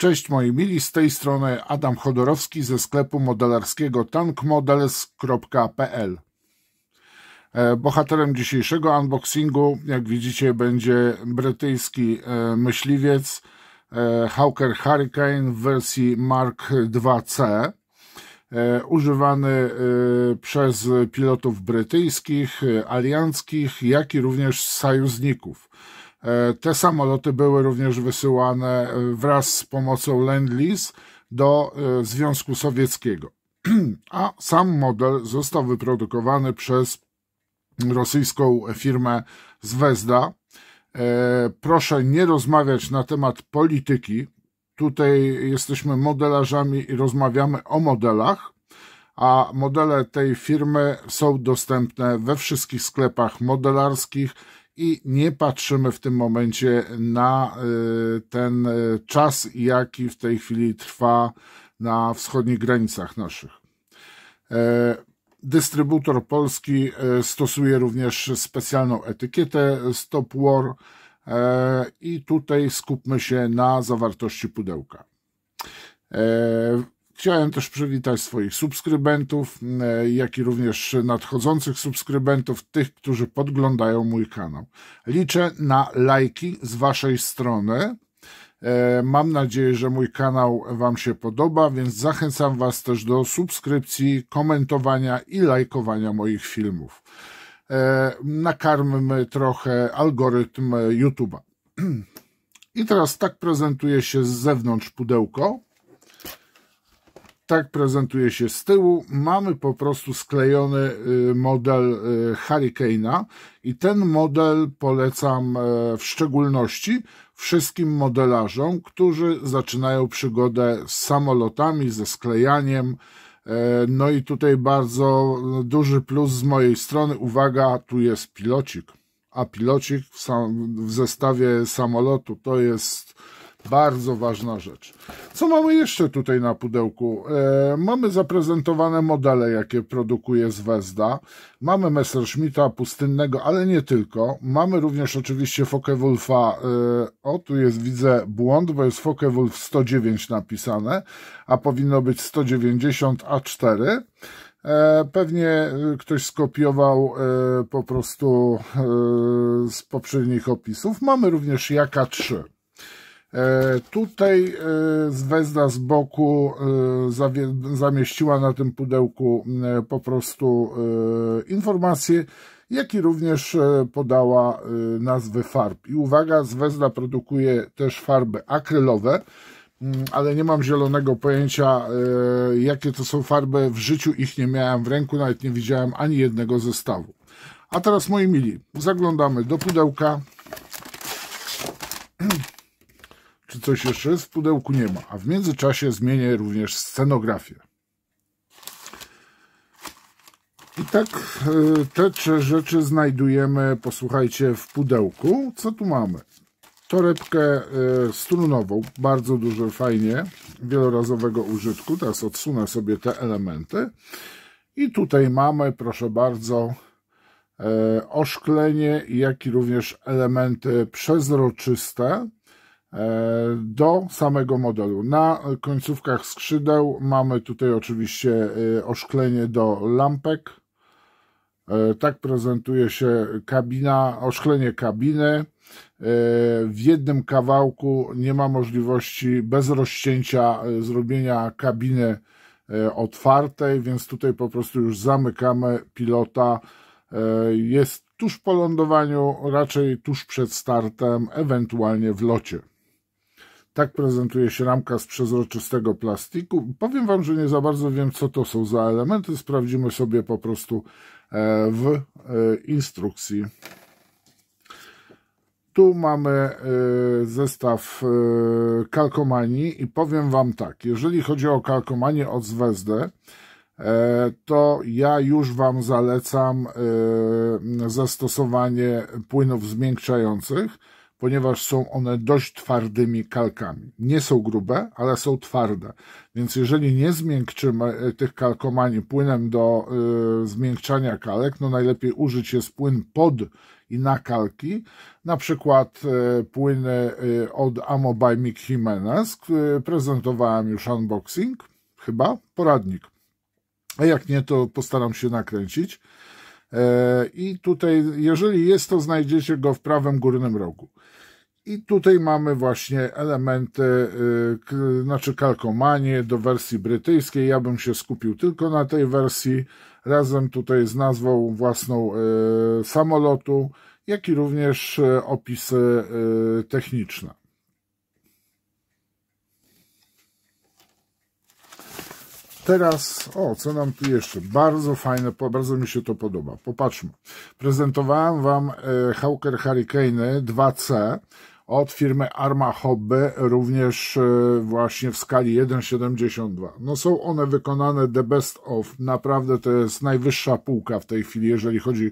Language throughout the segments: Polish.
Cześć moi mili, z tej strony Adam Chodorowski ze sklepu modelarskiego tankmodels.pl e, Bohaterem dzisiejszego unboxingu, jak widzicie, będzie brytyjski e, myśliwiec e, Hawker Hurricane w wersji Mark 2C używany przez pilotów brytyjskich, alianckich, jak i również sojuszników. E, te samoloty były również wysyłane e, wraz z pomocą Lend-Lease do e, Związku Sowieckiego. A sam model został wyprodukowany przez rosyjską firmę Zvezda. Proszę nie rozmawiać na temat polityki. Tutaj jesteśmy modelarzami i rozmawiamy o modelach a modele tej firmy są dostępne we wszystkich sklepach modelarskich i nie patrzymy w tym momencie na y, ten y, czas, jaki w tej chwili trwa na wschodnich granicach naszych. E, dystrybutor polski e, stosuje również specjalną etykietę Stop War e, i tutaj skupmy się na zawartości pudełka. Chciałem też przywitać swoich subskrybentów, e, jak i również nadchodzących subskrybentów, tych, którzy podglądają mój kanał. Liczę na lajki z Waszej strony. E, mam nadzieję, że mój kanał Wam się podoba, więc zachęcam Was też do subskrypcji, komentowania i lajkowania moich filmów. E, nakarmmy trochę algorytm YouTube'a. I teraz tak prezentuje się z zewnątrz pudełko tak prezentuje się z tyłu. Mamy po prostu sklejony y, model y, Hurricane'a i ten model polecam e, w szczególności wszystkim modelarzom, którzy zaczynają przygodę z samolotami, ze sklejaniem. E, no i tutaj bardzo duży plus z mojej strony. Uwaga, tu jest pilocik. A pilocik w, sam, w zestawie samolotu to jest bardzo ważna rzecz. Co mamy jeszcze tutaj na pudełku? E, mamy zaprezentowane modele, jakie produkuje Zvezda. Mamy Messerschmitta pustynnego, ale nie tylko. Mamy również oczywiście Focke-Wulfa. E, o, tu jest widzę błąd, bo jest Focke-Wulf 109 napisane, a powinno być 190 A4. E, pewnie e, ktoś skopiował e, po prostu z poprzednich opisów. Mamy również Jaka 3. E, tutaj e, Zvezda z boku e, zamieściła na tym pudełku po prostu informacje, jak i również podała nazwy farb. I uwaga, Zvezda produkuje też farby akrylowe, mm, ale nie mam zielonego pojęcia, jakie to są farby. W życiu ich nie miałem w ręku, nawet nie widziałem ani jednego zestawu. A teraz, moi mili, zaglądamy do pudełka. czy coś jeszcze jest w pudełku, nie ma. A w międzyczasie zmienię również scenografię. I tak e, te trzy rzeczy znajdujemy, posłuchajcie, w pudełku. Co tu mamy? Torebkę e, strunową, bardzo dużo, fajnie, wielorazowego użytku. Teraz odsunę sobie te elementy. I tutaj mamy, proszę bardzo, e, oszklenie, jak i również elementy przezroczyste E, do samego modelu. Na końcówkach skrzydeł mamy tutaj oczywiście e, oszklenie do lampek. E, tak prezentuje się kabina, oszklenie kabiny. W jednym kawałku nie ma możliwości bez rozcięcia zrobienia kabiny otwartej, więc tutaj po prostu już zamykamy pilota. Jest tuż po lądowaniu, raczej tuż przed startem, ewentualnie w locie. Tak prezentuje się ramka z przezroczystego plastiku. Powiem Wam, że nie za bardzo wiem, co to są za elementy. Sprawdzimy sobie po prostu e, w e, instrukcji. Tu mamy e, zestaw kalkomanii i powiem Wam tak, jeżeli chodzi o kalkomanię od Zwezdę, to ja już Wam zalecam zastosowanie płynów zmiękczających ponieważ są one dość twardymi kalkami. Nie są grube, ale są twarde. Więc jeżeli nie zmiękczymy e, tych kalkomani płynem do y, zmiękczania kalek, no najlepiej użyć jest płyn pod i na kalki, na przykład y, płyny y, od Amo by Mick Jimenez, prezentowałem już unboxing, chyba, poradnik. A jak nie, to postaram się nakręcić. E, I tutaj, jeżeli jest, to znajdziecie go w prawym górnym rogu. I tutaj mamy właśnie elementy, y, znaczy kalkomanie do wersji brytyjskiej. Ja bym się skupił tylko na tej wersji, razem tutaj z nazwą własną y, samolotu, jak i również y, opisy techniczne. Teraz, o, co nam tu jeszcze? Bardzo fajne, bardzo mi się to podoba. Popatrzmy. Prezentowałem Wam e, Hawker Hurricane 2C od firmy Arma Hobby, również e, właśnie w skali 1,72. No są one wykonane the best of. Naprawdę to jest najwyższa półka w tej chwili, jeżeli chodzi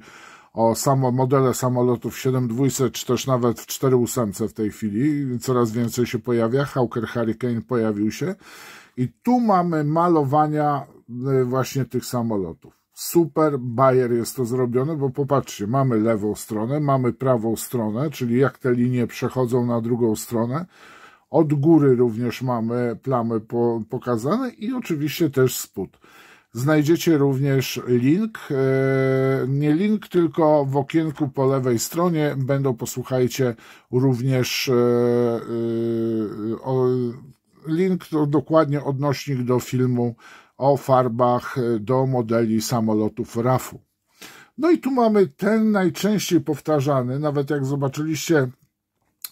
o samo, modele samolotów 7200, czy też nawet w 4.8 w tej chwili. Coraz więcej się pojawia. Hawker Hurricane pojawił się. I tu mamy malowania e, właśnie tych samolotów. Super bajer jest to zrobione, bo popatrzcie, mamy lewą stronę, mamy prawą stronę, czyli jak te linie przechodzą na drugą stronę. Od góry również mamy plamy pokazane i oczywiście też spód. Znajdziecie również link, e, nie link, tylko w okienku po lewej stronie będą, posłuchajcie, również e, link to dokładnie odnośnik do filmu o farbach do modeli samolotów RAF-u. No i tu mamy ten najczęściej powtarzany, nawet jak zobaczyliście,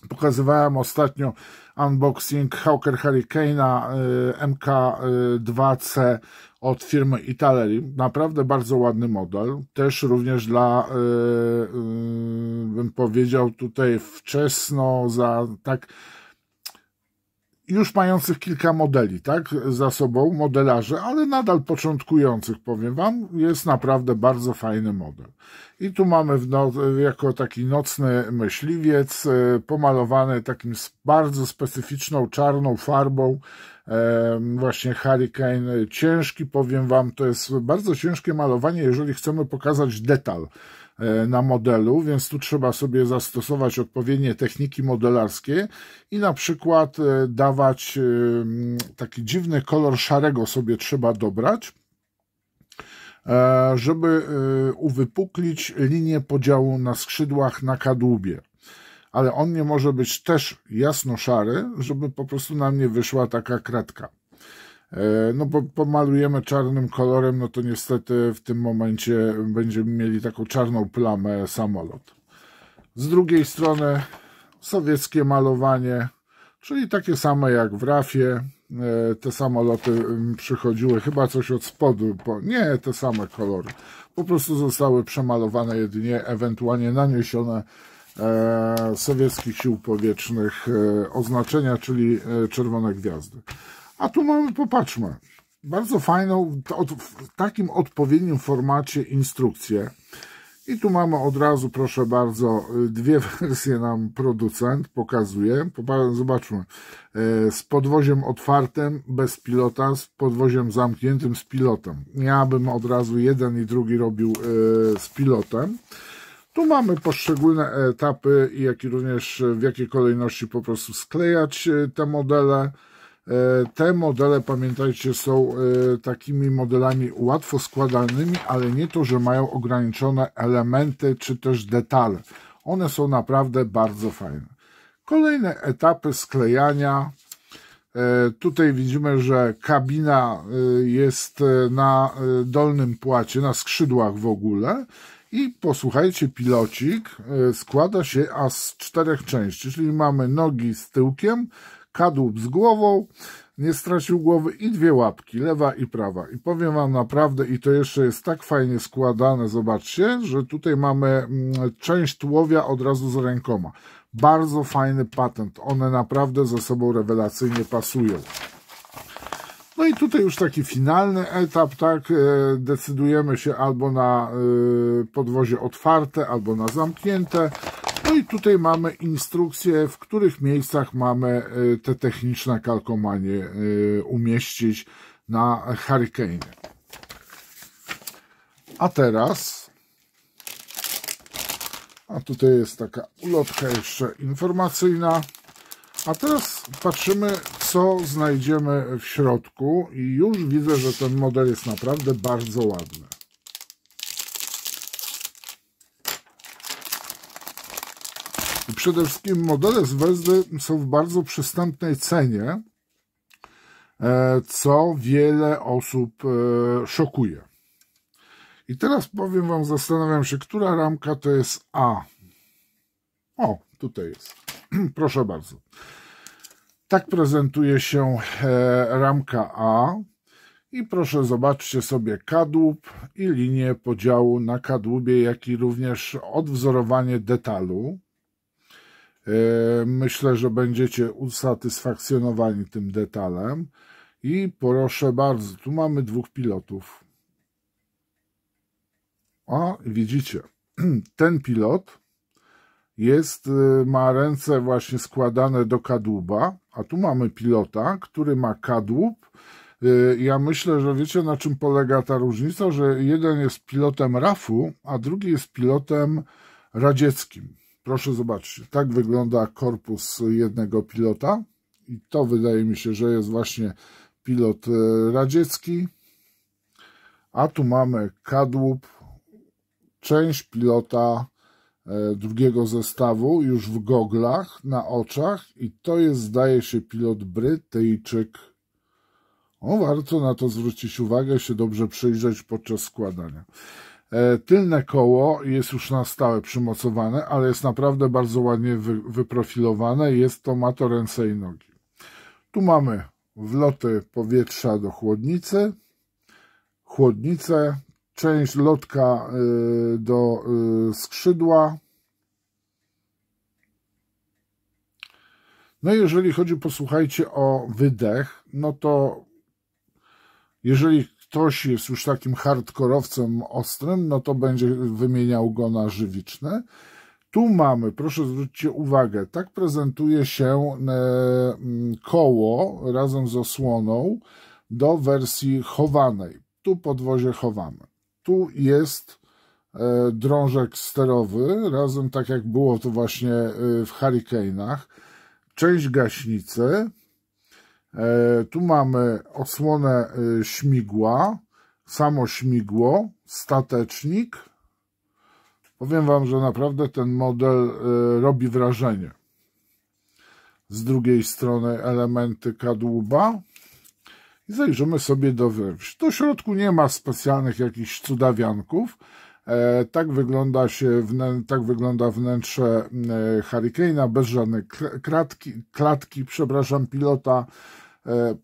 pokazywałem ostatnio unboxing Hawker Hurricane'a y, MK2C od firmy Italeri. Naprawdę bardzo ładny model. Też również dla, y, y, bym powiedział, tutaj wczesno, za tak już mających kilka modeli, tak, za sobą, modelarze, ale nadal początkujących, powiem Wam, jest naprawdę bardzo fajny model. I tu mamy w no, jako taki nocny myśliwiec, e, pomalowany takim bardzo specyficzną czarną farbą, właśnie Hurricane ciężki, powiem Wam, to jest bardzo ciężkie malowanie, jeżeli chcemy pokazać detal e, na modelu, więc tu trzeba sobie zastosować odpowiednie techniki modelarskie i na przykład e, dawać taki dziwny kolor szarego sobie trzeba dobrać, e, żeby uwypuklić linię podziału na skrzydłach na kadłubie ale on nie może być też jasno-szary, żeby po prostu na mnie wyszła taka kratka. E, no bo pomalujemy czarnym kolorem, no to niestety w tym momencie będziemy mieli taką czarną plamę samolot. Z drugiej strony sowieckie malowanie, czyli takie same jak w Rafie. E, te samoloty mm, przychodziły chyba coś od spodu, bo nie te same kolory. Po prostu zostały przemalowane jedynie, ewentualnie naniesione E, sowieckich sił powietrznych e, oznaczenia, czyli e, czerwone gwiazdy. A tu mamy, popatrzmy, bardzo fajną, w takim odpowiednim formacie instrukcję. I tu mamy od razu, proszę bardzo, dwie wersje nam producent pokazuje. Zobaczmy. Z podwoziem otwartym, bez pilota, z podwoziem zamkniętym, z pilotem. Ja bym od razu jeden i drugi robił z pilotem. Tu mamy poszczególne etapy, jak i również e, w jakiej kolejności po prostu sklejać e, te modele. E, te modele, pamiętajcie, są takimi modelami łatwo składanymi, ale nie to, że mają ograniczone elementy czy też detale. One są naprawdę bardzo fajne. Kolejne etapy sklejania. Tutaj widzimy, że kabina jest na dolnym płacie, na skrzydłach w ogóle i posłuchajcie, pilocik e, składa się aż z czterech części, czyli mamy nogi z tyłkiem, kadłub z głową, nie stracił głowy i dwie łapki, lewa i prawa. I powiem Wam naprawdę, i to jeszcze jest tak fajnie składane, zobaczcie, że tutaj mamy mm, część tułowia od razu z rękoma. Bardzo fajny patent, one naprawdę ze sobą rewelacyjnie pasują. No i tutaj już taki finalny etap, tak? E, decydujemy się albo na e, podwozie otwarte, albo na zamknięte. No i tutaj mamy instrukcję, w których miejscach mamy e, te techniczne kalkomanie umieścić na Hurricane. A teraz... A tutaj jest taka ulotka jeszcze informacyjna. A teraz patrzymy, co znajdziemy w środku i już widzę, że ten model jest naprawdę bardzo ładny. I przede wszystkim modele z Wezdy są w bardzo przystępnej cenie, e, co wiele osób e, szokuje. I teraz powiem Wam, zastanawiam się, która ramka to jest A. O, tutaj jest. Proszę bardzo. Tak prezentuje się e, ramka A i proszę zobaczcie sobie kadłub i linię podziału na kadłubie, jak i również odwzorowanie detalu. E, myślę, że będziecie usatysfakcjonowani tym detalem. I proszę bardzo, tu mamy dwóch pilotów. O, widzicie, ten pilot jest, e, ma ręce właśnie składane do kadłuba, a tu mamy pilota, który ma kadłub. Y, ja myślę, że wiecie na czym polega ta różnica, że jeden jest pilotem RAF-u, a drugi jest pilotem radzieckim. Proszę zobaczyć, tak wygląda korpus jednego pilota i to wydaje mi się, że jest właśnie pilot y, radziecki. A tu mamy kadłub, część pilota E, drugiego zestawu już w goglach na oczach i to jest zdaje się pilot Brytyjczyk. O, warto na to zwrócić uwagę, się dobrze przyjrzeć podczas składania. E, tylne koło jest już na stałe przymocowane, ale jest naprawdę bardzo ładnie wyprofilowane. Jest to, ma to ręce i nogi. Tu mamy wloty powietrza do chłodnicy, chłodnicę, część lotka y, do y, skrzydła. No jeżeli chodzi, posłuchajcie, o wydech, no to jeżeli ktoś jest już takim hardkorowcem ostrym, no to będzie wymieniał go na żywiczne. Tu mamy, proszę zwróćcie uwagę, tak prezentuje się e, mm, koło razem z osłoną do wersji chowanej. Tu podwozie chowamy tu jest e, drążek sterowy, razem tak jak było to właśnie e, w Hurricane'ach, część gaśnicy, e, tu mamy osłonę śmigła, samo śmigło, statecznik. Powiem Wam, że naprawdę ten model robi wrażenie. Z drugiej strony elementy kadłuba i zajrzymy sobie do wewnątrz. Do środku nie ma specjalnych jakichś cudawianków. E, tak, wygląda się wnę, tak wygląda wnętrze e, Hurricane'a, bez żadnej kratki, klatki, przepraszam, pilota. E,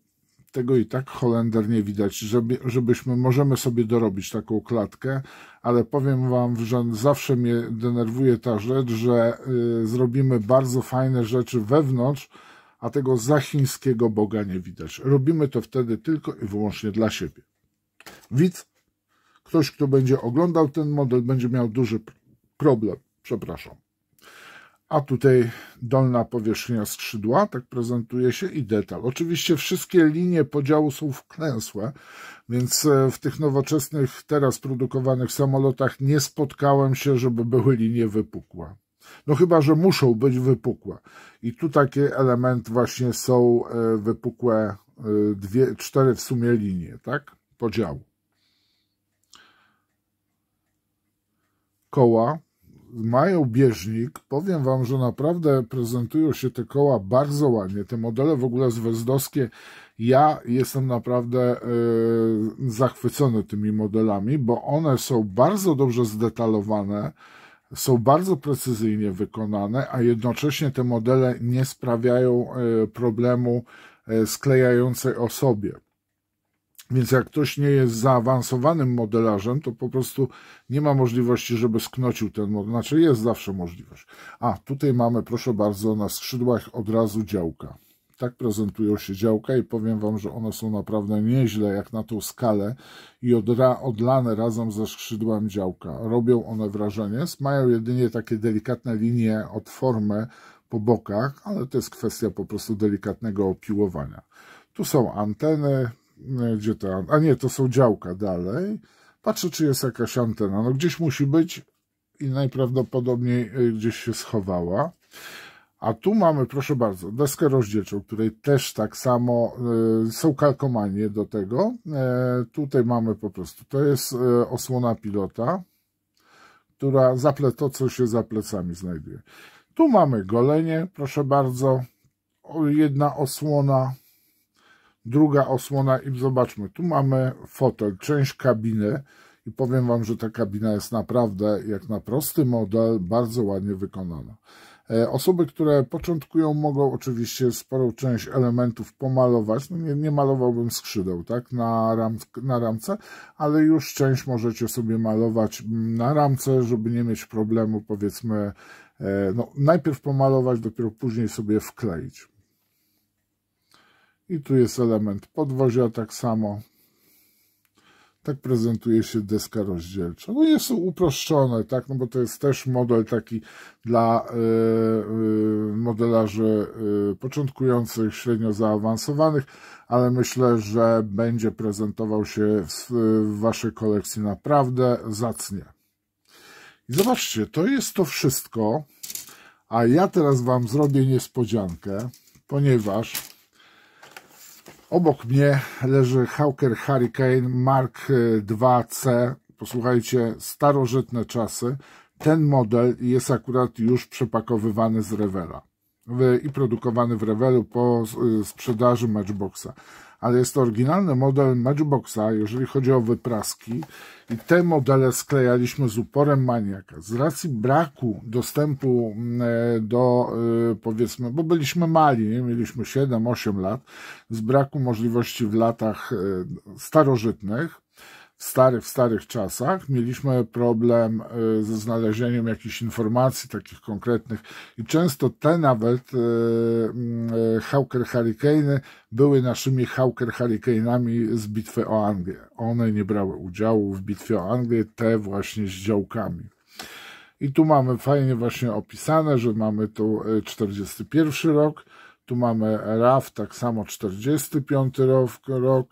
tego i tak Holender nie widać, żeby, żebyśmy, możemy sobie dorobić taką klatkę, ale powiem Wam, że zawsze mnie denerwuje ta rzecz, że y, zrobimy bardzo fajne rzeczy wewnątrz, a tego zachińskiego Boga nie widać. Robimy to wtedy tylko i wyłącznie dla siebie. Widz, ktoś, kto będzie oglądał ten model, będzie miał duży problem. Przepraszam. A tutaj dolna powierzchnia skrzydła, tak prezentuje się i detal. Oczywiście wszystkie linie podziału są wklęsłe, więc e, w tych nowoczesnych, teraz produkowanych samolotach nie spotkałem się, żeby były linie wypukłe. No chyba, że muszą być wypukłe. I tu takie element właśnie są e, wypukłe e, dwie, cztery w sumie linie, tak? Podziału. Koła mają bieżnik. Powiem Wam, że naprawdę prezentują się te koła bardzo ładnie. Te modele w ogóle zwezdowskie. Ja jestem naprawdę e, zachwycony tymi modelami, bo one są bardzo dobrze zdetalowane są bardzo precyzyjnie wykonane, a jednocześnie te modele nie sprawiają e, problemu e, sklejającej osobie. Więc jak ktoś nie jest zaawansowanym modelarzem, to po prostu nie ma możliwości, żeby sknocił ten model. Znaczy jest zawsze możliwość. A, tutaj mamy, proszę bardzo, na skrzydłach od razu działka tak prezentują się działka i powiem Wam, że one są naprawdę nieźle jak na tą skalę i odra, odlane razem ze skrzydłem działka. Robią one wrażenie, mają jedynie takie delikatne linie od formy po bokach, ale to jest kwestia po prostu delikatnego opiłowania. Tu są anteny, e, gdzie te, a nie, to są działka dalej. Patrzę, czy jest jakaś antena. No gdzieś musi być i najprawdopodobniej e, gdzieś się schowała. A tu mamy, proszę bardzo, deskę rozdzielczą, której też tak samo y, są kalkomanie do tego. E, tutaj mamy po prostu, to jest e, osłona pilota, która zaple, to, co się za plecami znajduje. Tu mamy golenie, proszę bardzo, jedna osłona, druga osłona i zobaczmy, tu mamy fotel, część kabiny i powiem Wam, że ta kabina jest naprawdę, jak na prosty model, bardzo ładnie wykonana. E, osoby, które początkują, mogą oczywiście sporą część elementów pomalować. No nie, nie malowałbym skrzydeł tak, na, ram, na ramce, ale już część możecie sobie malować na ramce, żeby nie mieć problemu, powiedzmy, e, no, najpierw pomalować, dopiero później sobie wkleić. I tu jest element podwozia tak samo. Tak prezentuje się deska rozdzielcza. No nie są uproszczone, tak, no bo to jest też model taki dla e, e, modelarzy e, początkujących, średnio zaawansowanych, ale myślę, że będzie prezentował się w, w waszej kolekcji naprawdę zacnie. I zobaczcie, to jest to wszystko, a ja teraz wam zrobię niespodziankę, ponieważ Obok mnie leży Hawker Hurricane Mark 2C. E, Posłuchajcie, starożytne czasy. Ten model jest akurat już przepakowywany z rewera w, i produkowany w Revelu po y, sprzedaży Matchboxa. Ale jest to oryginalny model Matchboxa, jeżeli chodzi o wypraski. I te modele sklejaliśmy z uporem maniaka. Z racji braku dostępu e, do, y, powiedzmy, bo byliśmy mali, nie? mieliśmy 7-8 lat, z braku możliwości w latach y, starożytnych, starych, starych czasach mieliśmy problem y, ze znalezieniem jakichś informacji takich konkretnych i często te nawet y, y, Hawker Hurricane były naszymi Hawker Hurricane'ami z bitwy o Anglię. One nie brały udziału w bitwie o Anglię, te właśnie z działkami. I tu mamy fajnie właśnie opisane, że mamy tu 41 rok, tu mamy RAF, tak samo 45 rok,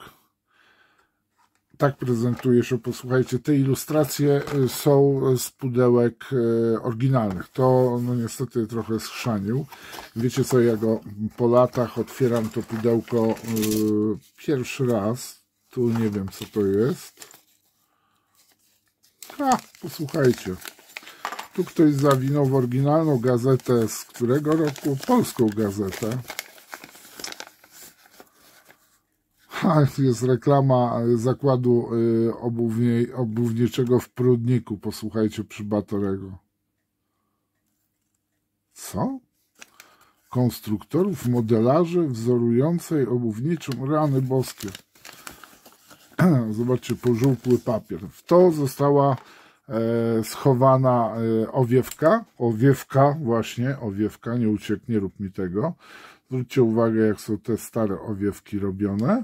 tak prezentuje się, posłuchajcie, te ilustracje e, są z pudełek e, oryginalnych. To no niestety trochę schrzanił. Wiecie co, ja go po latach otwieram to pudełko e, pierwszy raz. Tu nie wiem co to jest. A, posłuchajcie. Tu ktoś zawinął w oryginalną gazetę z którego roku? Polską gazetę. jest reklama e, zakładu e, obuwnie, obuwniczego w Prudniku. Posłuchajcie przy Batorego. Co? Konstruktorów, modelarzy wzorującej obuwniczą rany boskie. Zobaczcie, pożółkły papier. W to została e, schowana owiewka, owiewka właśnie, owiewka, nie ucieknie, rób mi tego, Zwróćcie uwagę, jak są te stare owiewki robione.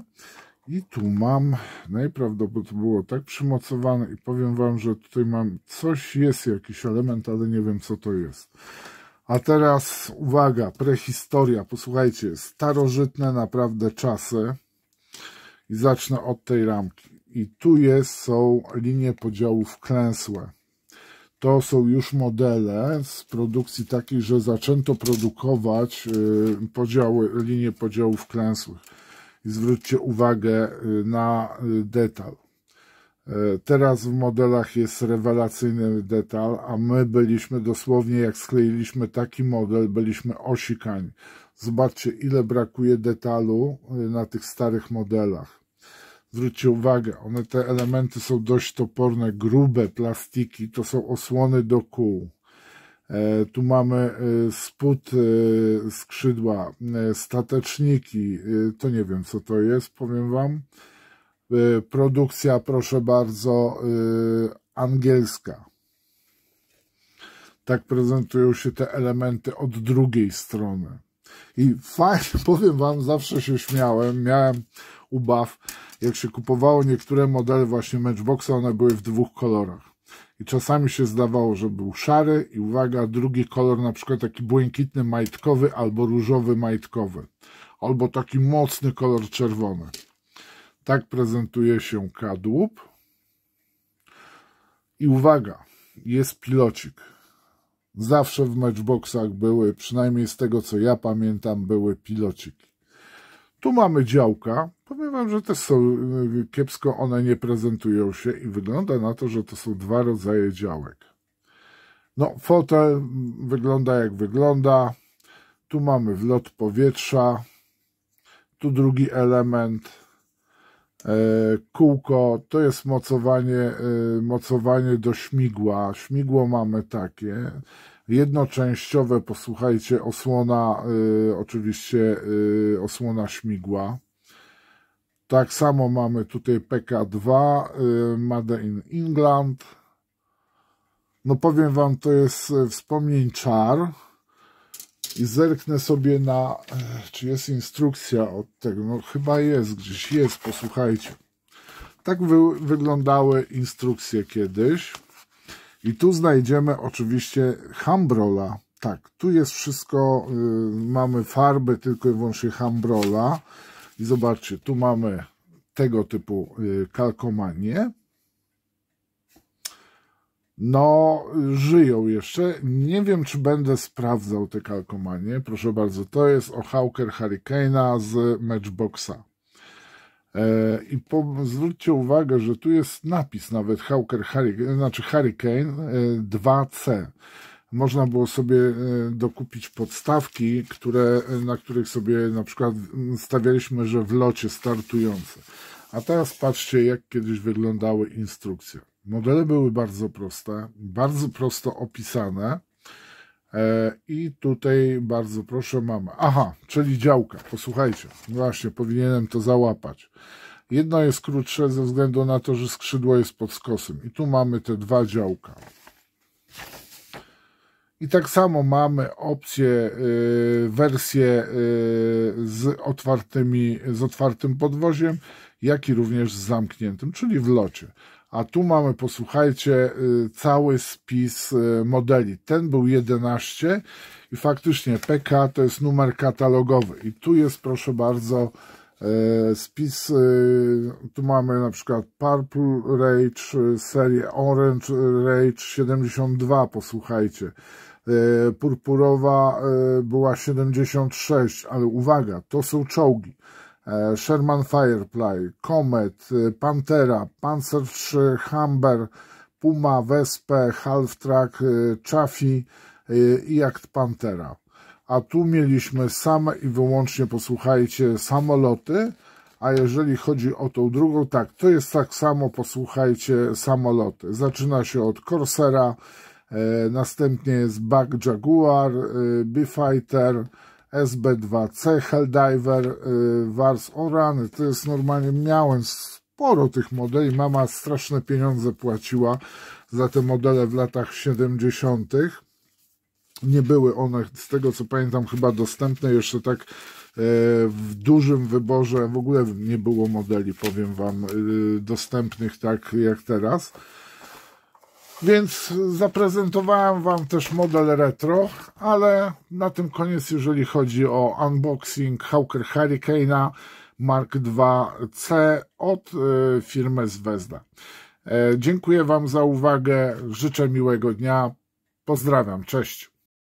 I tu mam, najprawdopodobniej to było tak przymocowane i powiem Wam, że tutaj mam, coś jest, jakiś element, ale nie wiem co to jest. A teraz uwaga, prehistoria. Posłuchajcie, starożytne naprawdę czasy. I zacznę od tej ramki. I tu jest, są linie podziałów klęsłe to są już modele z produkcji takiej, że zaczęto produkować y, podziały, linie podziałów klęsłych. I zwróćcie uwagę y, na y, detal. Teraz w modelach jest rewelacyjny detal, a my byliśmy dosłownie, jak skleiliśmy taki model, byliśmy osikani. Zobaczcie, ile brakuje detalu na tych starych modelach. Zwróćcie uwagę, one te elementy są dość toporne, grube plastiki, to są osłony do kół. E, tu mamy e, spód e, skrzydła, stateczniki, to nie wiem co to jest, powiem Wam. Produkcja, proszę bardzo, angielska. Tak prezentują się te elementy od drugiej strony. I fajnie, powiem Wam, zawsze się śmiałem, miałem ubaw, jak się kupowało niektóre modele właśnie Matchboxa, one były w dwóch kolorach. I czasami się zdawało, że był szary i uwaga, drugi kolor, na przykład taki błękitny majtkowy albo różowy majtkowy, albo taki mocny kolor czerwony. Tak prezentuje się kadłub. I uwaga, jest pilocik. Zawsze w matchboxach były, przynajmniej z tego co ja pamiętam, były pilociki. Tu mamy działka, Powiem wam, że też są y, kiepsko, one nie prezentują się i wygląda na to, że to są dwa rodzaje działek. No, fotel wygląda jak wygląda. Tu mamy wlot powietrza. Tu drugi element. E, kółko to jest mocowanie, y, mocowanie do śmigła. Śmigło mamy takie jednoczęściowe, posłuchajcie, osłona, y, oczywiście osłona śmigła. Tak samo mamy tutaj PK2 y, Made in England. No powiem Wam, to jest y, wspomnień czar. I zerknę sobie na, e, czy jest instrukcja od tego. No chyba jest, gdzieś jest, posłuchajcie. Tak wy, wyglądały instrukcje kiedyś. I tu znajdziemy oczywiście Hambrola. Tak, tu jest wszystko, y, mamy farby tylko i wyłącznie Hambrola. I zobaczcie, tu mamy tego typu y, kalkomanie. No, żyją jeszcze. Nie wiem, czy będę sprawdzał te kalkomanie. Proszę bardzo, to jest o Hawker Hurricane'a z Matchboxa. E, I po, zwróćcie uwagę, że tu jest napis nawet Hawker Hurricane, znaczy Hurricane 2C. E, można było sobie e, dokupić podstawki, które, e, na których sobie na przykład stawialiśmy, że w locie startujące. A teraz patrzcie, jak kiedyś wyglądały instrukcje. Modele były bardzo proste, bardzo prosto opisane. E, I tutaj bardzo proszę mamy. Aha, czyli działka. Posłuchajcie, no właśnie powinienem to załapać. Jedno jest krótsze ze względu na to, że skrzydło jest pod skosem. I tu mamy te dwa działka. I tak samo mamy opcję, y, wersję y, z, otwartymi, z otwartym podwoziem, jak i również z zamkniętym, czyli w locie. A tu mamy, posłuchajcie, y, cały spis modeli. Ten był 11 i faktycznie PK to jest numer katalogowy. I tu jest, proszę bardzo, spis. Tu mamy na przykład Purple Rage, serię Orange Rage 72, posłuchajcie. E, purpurowa e, była 76, ale uwaga, to są czołgi. E, Sherman Firefly, Comet, Pantera, Panzer III, Humber, Puma, Wespę, Halftrack, Chaffee i Act Pantera. A tu mieliśmy same i wyłącznie, posłuchajcie, samoloty, a jeżeli chodzi o tą drugą, tak, to jest tak samo, posłuchajcie, samoloty. Zaczyna się od Corsera, E, następnie jest Bug Jaguar, e, B-Fighter, SB2C, Helldiver, e, Wars Orany. To jest normalnie, miałem sporo tych modeli. Mama straszne pieniądze płaciła za te modele w latach 70. Nie były one, z tego co pamiętam, chyba dostępne jeszcze tak w dużym wyborze. W ogóle nie było modeli, powiem Wam, dostępnych tak jak teraz. Więc zaprezentowałem Wam też model retro, ale na tym koniec, jeżeli chodzi o unboxing Hawker Hurricane'a Mark II-C od e, firmy Zvezda. E, dziękuję Wam za uwagę, życzę miłego dnia, pozdrawiam, cześć.